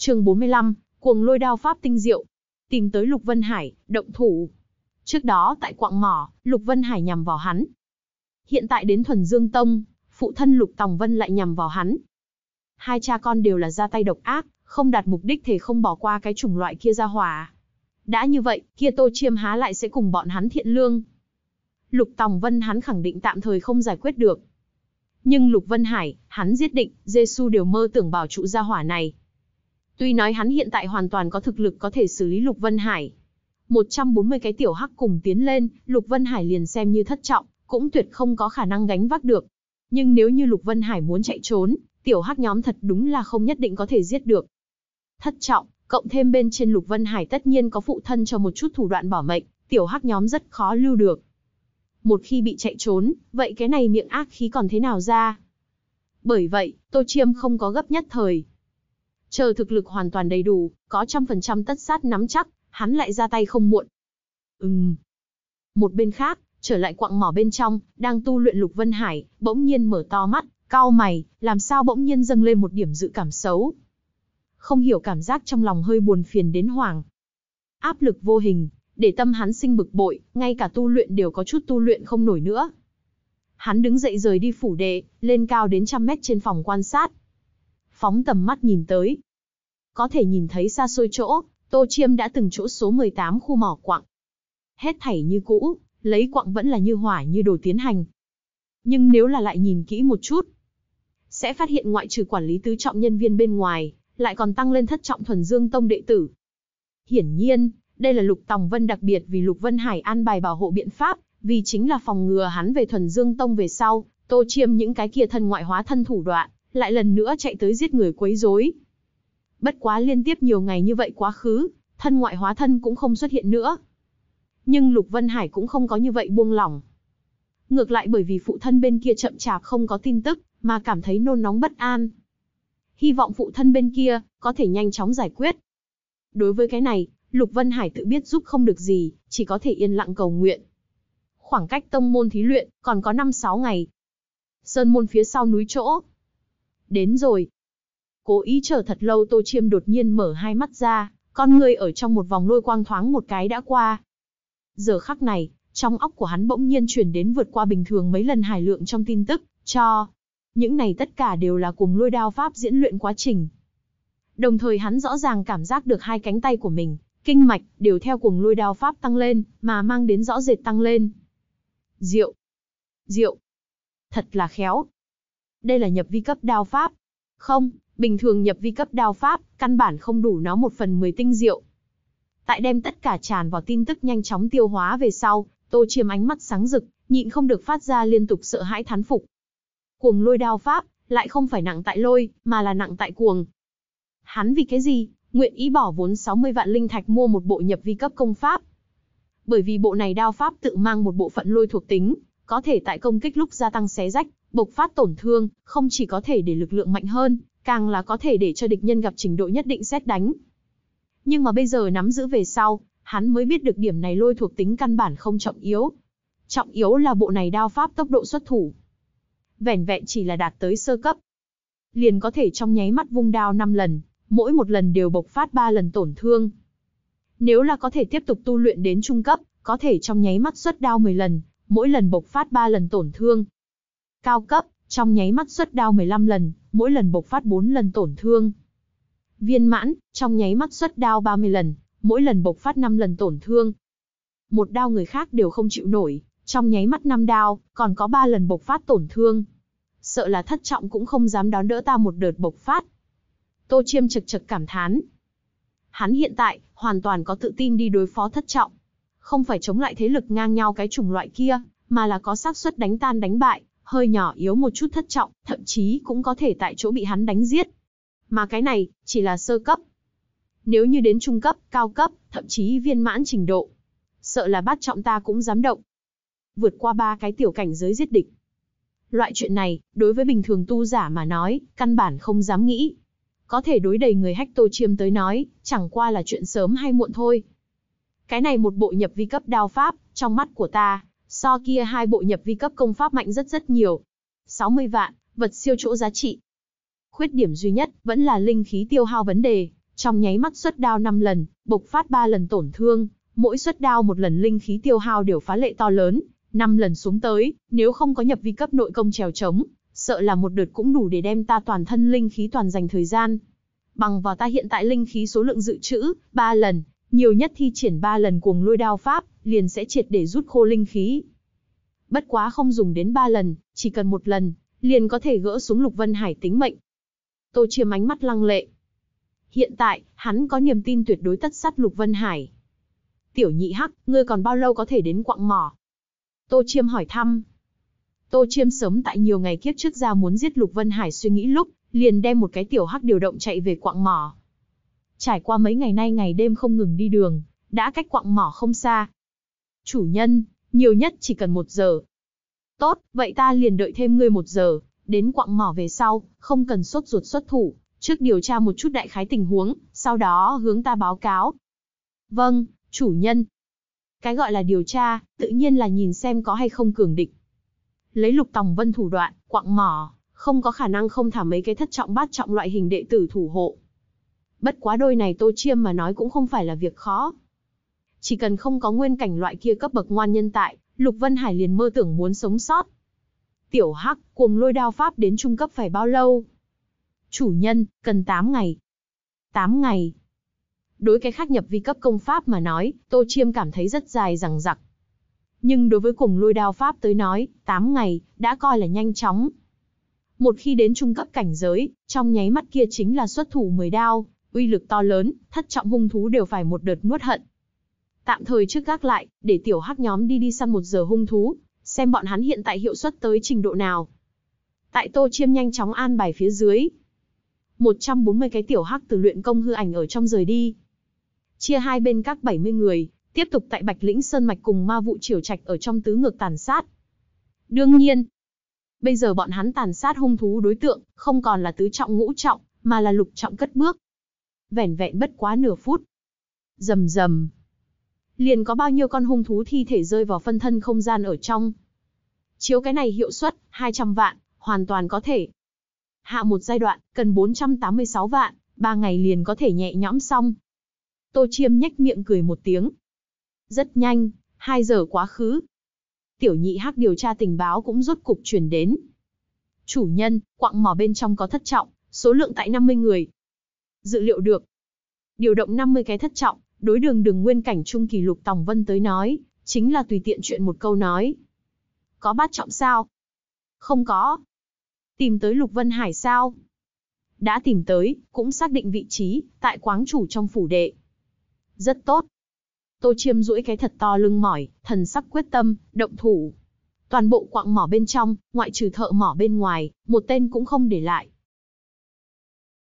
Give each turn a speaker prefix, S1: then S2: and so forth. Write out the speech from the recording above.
S1: Chương 45, cuồng lôi đao pháp tinh diệu. Tìm tới Lục Vân Hải, động thủ. Trước đó tại quạng mỏ, Lục Vân Hải nhằm vào hắn. Hiện tại đến Thuần Dương Tông, phụ thân Lục Tòng Vân lại nhằm vào hắn. Hai cha con đều là ra tay độc ác, không đạt mục đích thì không bỏ qua cái chủng loại kia ra hòa. Đã như vậy, kia Tô Chiêm há lại sẽ cùng bọn hắn thiện lương. Lục Tòng Vân hắn khẳng định tạm thời không giải quyết được. Nhưng Lục Vân Hải, hắn giết định, giê đều mơ tưởng bảo trụ ra hỏa này. Tuy nói hắn hiện tại hoàn toàn có thực lực có thể xử lý Lục Vân Hải. 140 cái tiểu hắc cùng tiến lên, Lục Vân Hải liền xem như thất trọng, cũng tuyệt không có khả năng gánh vác được. Nhưng nếu như Lục Vân Hải muốn chạy trốn, tiểu hắc nhóm thật đúng là không nhất định có thể giết được. Thất trọng, cộng thêm bên trên Lục Vân Hải tất nhiên có phụ thân cho một chút thủ đoạn bỏ mệnh, tiểu hắc nhóm rất khó lưu được. Một khi bị chạy trốn, vậy cái này miệng ác khí còn thế nào ra? Bởi vậy, Tô Chiêm không có gấp nhất thời, Chờ thực lực hoàn toàn đầy đủ, có trăm phần trăm tất sát nắm chắc, hắn lại ra tay không muộn. Ừm. Một bên khác, trở lại quặng mỏ bên trong, đang tu luyện Lục Vân Hải, bỗng nhiên mở to mắt, cao mày, làm sao bỗng nhiên dâng lên một điểm dự cảm xấu. Không hiểu cảm giác trong lòng hơi buồn phiền đến hoàng. Áp lực vô hình, để tâm hắn sinh bực bội, ngay cả tu luyện đều có chút tu luyện không nổi nữa. Hắn đứng dậy rời đi phủ đệ, lên cao đến trăm mét trên phòng quan sát phóng tầm mắt nhìn tới. Có thể nhìn thấy xa xôi chỗ, Tô Chiêm đã từng chỗ số 18 khu mỏ quặng. Hết thảy như cũ, lấy quặng vẫn là như hỏa như đồ tiến hành. Nhưng nếu là lại nhìn kỹ một chút, sẽ phát hiện ngoại trừ quản lý tứ trọng nhân viên bên ngoài, lại còn tăng lên thất trọng thuần dương tông đệ tử. Hiển nhiên, đây là Lục Tòng Vân đặc biệt vì Lục Vân Hải an bài bảo hộ biện pháp, vì chính là phòng ngừa hắn về thuần dương tông về sau, tô chiêm những cái kia thân ngoại hóa thân thủ đoạn, lại lần nữa chạy tới giết người quấy rối. Bất quá liên tiếp nhiều ngày như vậy quá khứ, thân ngoại hóa thân cũng không xuất hiện nữa. Nhưng Lục Vân Hải cũng không có như vậy buông lỏng. Ngược lại bởi vì phụ thân bên kia chậm chạp không có tin tức, mà cảm thấy nôn nóng bất an. Hy vọng phụ thân bên kia có thể nhanh chóng giải quyết. Đối với cái này, Lục Vân Hải tự biết giúp không được gì, chỉ có thể yên lặng cầu nguyện. Khoảng cách tông môn thí luyện còn có 5-6 ngày. Sơn môn phía sau núi chỗ, đến rồi. Cố ý chờ thật lâu Tô Chiêm đột nhiên mở hai mắt ra, con người ở trong một vòng lôi quang thoáng một cái đã qua. Giờ khắc này, trong óc của hắn bỗng nhiên chuyển đến vượt qua bình thường mấy lần hài lượng trong tin tức, cho. Những này tất cả đều là cùng lôi đao pháp diễn luyện quá trình. Đồng thời hắn rõ ràng cảm giác được hai cánh tay của mình, kinh mạch, đều theo cùng lôi đao pháp tăng lên, mà mang đến rõ rệt tăng lên. Diệu! Diệu! Thật là khéo, đây là nhập vi cấp đao pháp. Không, bình thường nhập vi cấp đao pháp, căn bản không đủ nó một phần mười tinh diệu. Tại đem tất cả tràn vào tin tức nhanh chóng tiêu hóa về sau, Tô Chiêm ánh mắt sáng rực, nhịn không được phát ra liên tục sợ hãi thán phục. Cuồng lôi đao pháp, lại không phải nặng tại lôi, mà là nặng tại cuồng. Hắn vì cái gì, nguyện ý bỏ vốn 60 vạn linh thạch mua một bộ nhập vi cấp công pháp. Bởi vì bộ này đao pháp tự mang một bộ phận lôi thuộc tính, có thể tại công kích lúc gia tăng xé rách, bộc phát tổn thương, không chỉ có thể để lực lượng mạnh hơn, càng là có thể để cho địch nhân gặp trình độ nhất định xét đánh. Nhưng mà bây giờ nắm giữ về sau, hắn mới biết được điểm này lôi thuộc tính căn bản không trọng yếu. Trọng yếu là bộ này đao pháp tốc độ xuất thủ. Vẻn vẹn chỉ là đạt tới sơ cấp. Liền có thể trong nháy mắt vung đao 5 lần, mỗi một lần đều bộc phát 3 lần tổn thương. Nếu là có thể tiếp tục tu luyện đến trung cấp, có thể trong nháy mắt xuất đao 10 lần, mỗi lần bộc phát 3 lần tổn thương, cao cấp, trong nháy mắt xuất đao 15 lần, mỗi lần bộc phát 4 lần tổn thương. Viên mãn, trong nháy mắt xuất đao 30 lần, mỗi lần bộc phát 5 lần tổn thương. Một đao người khác đều không chịu nổi, trong nháy mắt 5 đao, còn có 3 lần bộc phát tổn thương. Sợ là thất trọng cũng không dám đón đỡ ta một đợt bộc phát. Tô Chiêm chật chật cảm thán. Hắn hiện tại, hoàn toàn có tự tin đi đối phó thất trọng. Không phải chống lại thế lực ngang nhau cái chủng loại kia, mà là có xác suất đánh tan đánh bại hơi nhỏ yếu một chút thất trọng, thậm chí cũng có thể tại chỗ bị hắn đánh giết. Mà cái này, chỉ là sơ cấp. Nếu như đến trung cấp, cao cấp, thậm chí viên mãn trình độ, sợ là bát trọng ta cũng dám động. Vượt qua ba cái tiểu cảnh giới giết địch. Loại chuyện này, đối với bình thường tu giả mà nói, căn bản không dám nghĩ. Có thể đối đầy người hách tô chiêm tới nói, chẳng qua là chuyện sớm hay muộn thôi. Cái này một bộ nhập vi cấp đao pháp, trong mắt của ta, So kia hai bộ nhập vi cấp công pháp mạnh rất rất nhiều. 60 vạn, vật siêu chỗ giá trị. Khuyết điểm duy nhất vẫn là linh khí tiêu hao vấn đề, trong nháy mắt xuất đao 5 lần, bộc phát 3 lần tổn thương, mỗi xuất đao một lần linh khí tiêu hao đều phá lệ to lớn, 5 lần xuống tới, nếu không có nhập vi cấp nội công trèo trống, sợ là một đợt cũng đủ để đem ta toàn thân linh khí toàn dành thời gian. Bằng vào ta hiện tại linh khí số lượng dự trữ, 3 lần, nhiều nhất thi triển 3 lần cuồng lôi đao pháp, liền sẽ triệt để rút khô linh khí. Bất quá không dùng đến 3 lần, chỉ cần một lần, liền có thể gỡ xuống Lục Vân Hải tính mệnh. Tô Chiêm ánh mắt lăng lệ. Hiện tại, hắn có niềm tin tuyệt đối tất sát Lục Vân Hải. Tiểu nhị hắc, ngươi còn bao lâu có thể đến quạng mỏ? Tô Chiêm hỏi thăm. Tô Chiêm sớm tại nhiều ngày kiếp trước ra muốn giết Lục Vân Hải suy nghĩ lúc, liền đem một cái tiểu hắc điều động chạy về quạng mỏ. Trải qua mấy ngày nay ngày đêm không ngừng đi đường, đã cách quặng mỏ không xa. Chủ nhân, nhiều nhất chỉ cần một giờ. Tốt, vậy ta liền đợi thêm ngươi một giờ, đến quặng mỏ về sau, không cần sốt ruột xuất thủ, trước điều tra một chút đại khái tình huống, sau đó hướng ta báo cáo. Vâng, chủ nhân. Cái gọi là điều tra, tự nhiên là nhìn xem có hay không cường địch. Lấy lục tòng vân thủ đoạn, quặng mỏ, không có khả năng không thả mấy cái thất trọng bát trọng loại hình đệ tử thủ hộ, Bất quá đôi này Tô Chiêm mà nói cũng không phải là việc khó. Chỉ cần không có nguyên cảnh loại kia cấp bậc ngoan nhân tại, Lục Vân Hải liền mơ tưởng muốn sống sót. Tiểu Hắc, cuồng lôi đao pháp đến trung cấp phải bao lâu? Chủ nhân, cần 8 ngày. 8 ngày. Đối cái khác nhập vi cấp công pháp mà nói, Tô Chiêm cảm thấy rất dài rằng giặc. Nhưng đối với cùng lôi đao pháp tới nói, 8 ngày, đã coi là nhanh chóng. Một khi đến trung cấp cảnh giới, trong nháy mắt kia chính là xuất thủ 10 đao, uy lực to lớn, thất trọng hung thú đều phải một đợt nuốt hận. Tạm thời trước gác lại, để tiểu hắc nhóm đi đi săn một giờ hung thú, xem bọn hắn hiện tại hiệu suất tới trình độ nào. Tại Tô Chiêm nhanh chóng an bài phía dưới. 140 cái tiểu hắc từ luyện công hư ảnh ở trong rời đi. Chia hai bên các 70 người, tiếp tục tại Bạch Lĩnh Sơn Mạch cùng ma vụ triều trạch ở trong tứ ngược tàn sát. Đương nhiên, bây giờ bọn hắn tàn sát hung thú đối tượng, không còn là tứ trọng ngũ trọng, mà là lục trọng cất bước, vẻn vẹn bất quá nửa phút. Rầm rầm. Liền có bao nhiêu con hung thú thi thể rơi vào phân thân không gian ở trong. Chiếu cái này hiệu suất, 200 vạn, hoàn toàn có thể. Hạ một giai đoạn, cần 486 vạn, 3 ngày liền có thể nhẹ nhõm xong. Tô Chiêm nhếch miệng cười một tiếng. Rất nhanh, 2 giờ quá khứ. Tiểu nhị hắc điều tra tình báo cũng rốt cục chuyển đến. Chủ nhân, quặng mỏ bên trong có thất trọng, số lượng tại 50 người, dự liệu được. Điều động 50 cái thất trọng, đối đường đường nguyên cảnh trung kỳ lục tòng vân tới nói, chính là tùy tiện chuyện một câu nói. Có bát trọng sao? Không có. Tìm tới lục vân hải sao? Đã tìm tới, cũng xác định vị trí, tại quáng chủ trong phủ đệ. Rất tốt. Tô chiêm duỗi cái thật to lưng mỏi, thần sắc quyết tâm, động thủ. Toàn bộ quạng mỏ bên trong, ngoại trừ thợ mỏ bên ngoài, một tên cũng không để lại